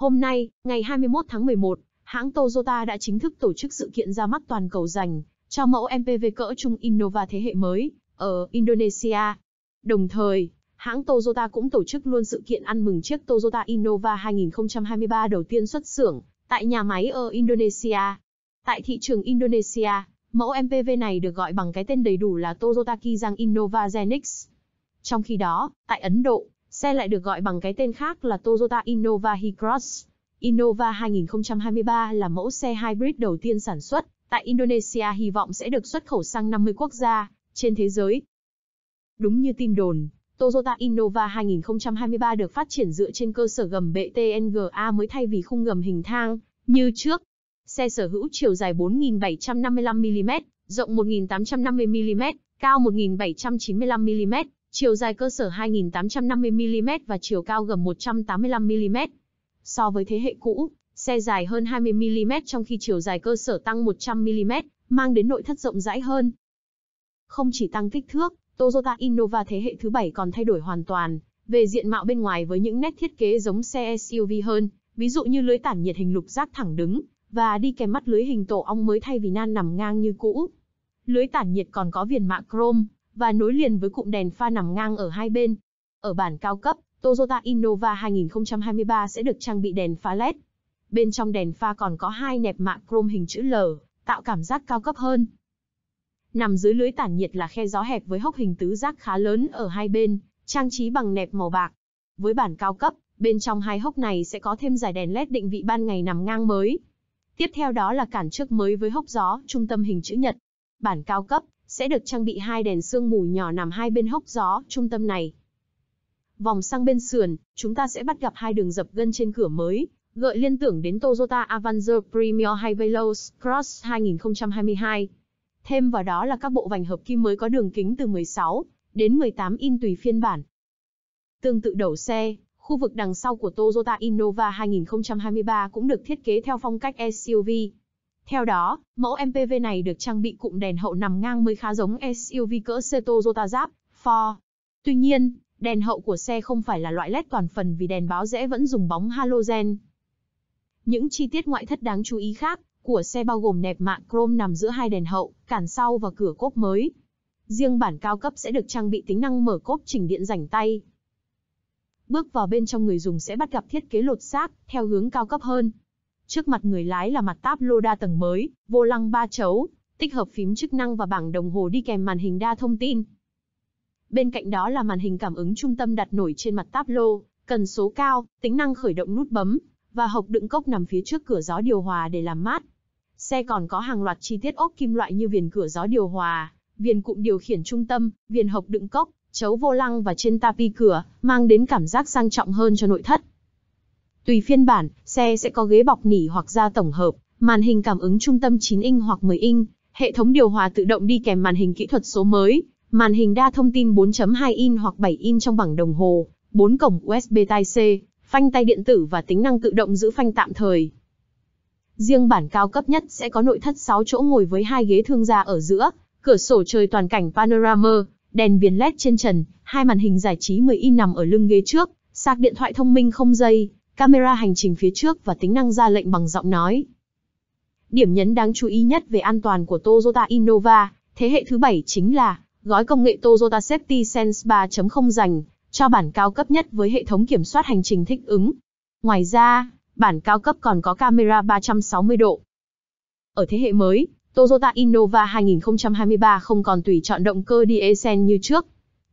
Hôm nay, ngày 21 tháng 11, hãng Toyota đã chính thức tổ chức sự kiện ra mắt toàn cầu dành cho mẫu MPV cỡ trung Innova thế hệ mới ở Indonesia. Đồng thời, hãng Toyota cũng tổ chức luôn sự kiện ăn mừng chiếc Toyota Innova 2023 đầu tiên xuất xưởng tại nhà máy ở Indonesia. Tại thị trường Indonesia, mẫu MPV này được gọi bằng cái tên đầy đủ là Toyota Kijang Innova Zenix. Trong khi đó, tại Ấn Độ, Xe lại được gọi bằng cái tên khác là Toyota Innova Hi Cross. Innova 2023 là mẫu xe hybrid đầu tiên sản xuất tại Indonesia hy vọng sẽ được xuất khẩu sang 50 quốc gia trên thế giới. Đúng như tin đồn, Toyota Innova 2023 được phát triển dựa trên cơ sở gầm bệ TNGA mới thay vì khung gầm hình thang như trước. Xe sở hữu chiều dài 4.755 mm, rộng 1.850 mm, cao 1.795 mm, chiều dài cơ sở 2.850mm và chiều cao gần 185mm. So với thế hệ cũ, xe dài hơn 20mm trong khi chiều dài cơ sở tăng 100mm, mang đến nội thất rộng rãi hơn. Không chỉ tăng kích thước, Toyota Innova thế hệ thứ 7 còn thay đổi hoàn toàn về diện mạo bên ngoài với những nét thiết kế giống xe SUV hơn, ví dụ như lưới tản nhiệt hình lục giác thẳng đứng và đi kèm mắt lưới hình tổ ong mới thay vì nan nằm ngang như cũ. Lưới tản nhiệt còn có viền mạ chrome và nối liền với cụm đèn pha nằm ngang ở hai bên. Ở bản cao cấp, Toyota Innova 2023 sẽ được trang bị đèn pha LED. Bên trong đèn pha còn có hai nẹp mạ chrome hình chữ L, tạo cảm giác cao cấp hơn. Nằm dưới lưới tản nhiệt là khe gió hẹp với hốc hình tứ giác khá lớn ở hai bên, trang trí bằng nẹp màu bạc. Với bản cao cấp, bên trong hai hốc này sẽ có thêm giải đèn LED định vị ban ngày nằm ngang mới. Tiếp theo đó là cản trước mới với hốc gió, trung tâm hình chữ nhật. Bản cao cấp sẽ được trang bị hai đèn sương mù nhỏ nằm hai bên hốc gió trung tâm này. Vòng sang bên sườn, chúng ta sẽ bắt gặp hai đường dập gân trên cửa mới, gợi liên tưởng đến Toyota Avanza Premier hay Veloz Cross 2022. Thêm vào đó là các bộ vành hợp kim mới có đường kính từ 16 đến 18 in tùy phiên bản. Tương tự đầu xe, khu vực đằng sau của Toyota Innova 2023 cũng được thiết kế theo phong cách SUV, theo đó, mẫu MPV này được trang bị cụm đèn hậu nằm ngang mới khá giống SUV cỡ xe Toyota Jap, Ford. Tuy nhiên, đèn hậu của xe không phải là loại LED toàn phần vì đèn báo rẽ vẫn dùng bóng halogen. Những chi tiết ngoại thất đáng chú ý khác của xe bao gồm nẹp mạ chrome nằm giữa hai đèn hậu, cản sau và cửa cốp mới. Riêng bản cao cấp sẽ được trang bị tính năng mở cốp chỉnh điện rảnh tay. Bước vào bên trong người dùng sẽ bắt gặp thiết kế lột xác theo hướng cao cấp hơn. Trước mặt người lái là mặt táp lô đa tầng mới, vô lăng ba chấu, tích hợp phím chức năng và bảng đồng hồ đi kèm màn hình đa thông tin. Bên cạnh đó là màn hình cảm ứng trung tâm đặt nổi trên mặt táp lô, cần số cao, tính năng khởi động nút bấm, và hộp đựng cốc nằm phía trước cửa gió điều hòa để làm mát. Xe còn có hàng loạt chi tiết ốp kim loại như viền cửa gió điều hòa, viền cụm điều khiển trung tâm, viền hộp đựng cốc, chấu vô lăng và trên tapi cửa, mang đến cảm giác sang trọng hơn cho nội thất. Tùy phiên bản, xe sẽ có ghế bọc nỉ hoặc da tổng hợp, màn hình cảm ứng trung tâm 9 inch hoặc 10 inch, hệ thống điều hòa tự động đi kèm màn hình kỹ thuật số mới, màn hình đa thông tin 4.2 inch hoặc 7 inch trong bảng đồng hồ, 4 cổng USB Type-C, phanh tay điện tử và tính năng tự động giữ phanh tạm thời. Riêng bản cao cấp nhất sẽ có nội thất 6 chỗ ngồi với hai ghế thương gia ở giữa, cửa sổ trời toàn cảnh panorama, đèn viền led trên trần, hai màn hình giải trí 10 inch nằm ở lưng ghế trước, sạc điện thoại thông minh không dây, camera hành trình phía trước và tính năng ra lệnh bằng giọng nói. Điểm nhấn đáng chú ý nhất về an toàn của Toyota Innova, thế hệ thứ 7 chính là gói công nghệ Toyota Safety Sense 3.0 dành cho bản cao cấp nhất với hệ thống kiểm soát hành trình thích ứng. Ngoài ra, bản cao cấp còn có camera 360 độ. Ở thế hệ mới, Toyota Innova 2023 không còn tùy chọn động cơ diesel như trước.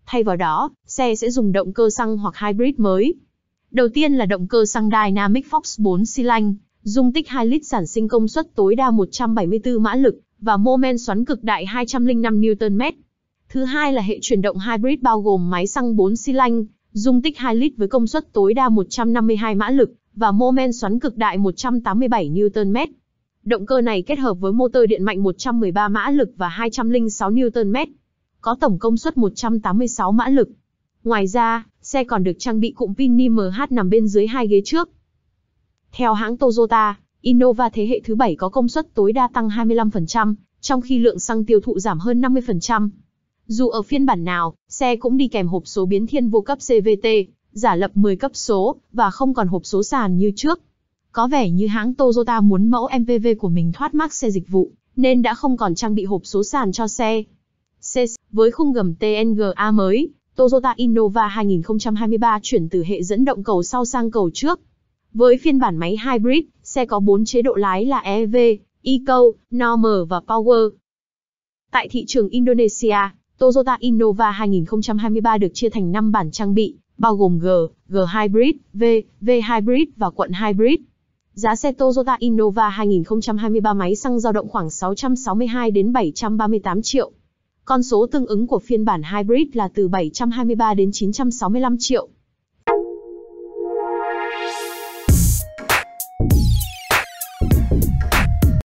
Thay vào đó, xe sẽ dùng động cơ xăng hoặc hybrid mới, Đầu tiên là động cơ xăng Dynamic Fox 4 xi lanh, dung tích 2 lít sản sinh công suất tối đa 174 mã lực và mô men xoắn cực đại 205 Nm. Thứ hai là hệ chuyển động hybrid bao gồm máy xăng 4 xi lanh, dung tích 2 lít với công suất tối đa 152 mã lực và mô men xoắn cực đại 187 Nm. Động cơ này kết hợp với motor điện mạnh 113 mã lực và 206 Nm, có tổng công suất 186 mã lực. Ngoài ra, Xe còn được trang bị cụm pin NiMH nằm bên dưới hai ghế trước. Theo hãng Toyota, Innova thế hệ thứ 7 có công suất tối đa tăng 25%, trong khi lượng xăng tiêu thụ giảm hơn 50%. Dù ở phiên bản nào, xe cũng đi kèm hộp số biến thiên vô cấp CVT, giả lập 10 cấp số, và không còn hộp số sàn như trước. Có vẻ như hãng Toyota muốn mẫu MPV của mình thoát mắc xe dịch vụ, nên đã không còn trang bị hộp số sàn cho xe. C với khung gầm TNGA mới, Toyota Innova 2023 chuyển từ hệ dẫn động cầu sau sang cầu trước. Với phiên bản máy hybrid, xe có 4 chế độ lái là EV, Eco, Normal và Power. Tại thị trường Indonesia, Toyota Innova 2023 được chia thành 5 bản trang bị, bao gồm G, G Hybrid, V, V Hybrid và quận Hybrid. Giá xe Toyota Innova 2023 máy xăng dao động khoảng 662 đến 738 triệu. Con số tương ứng của phiên bản hybrid là từ 723 đến 965 triệu,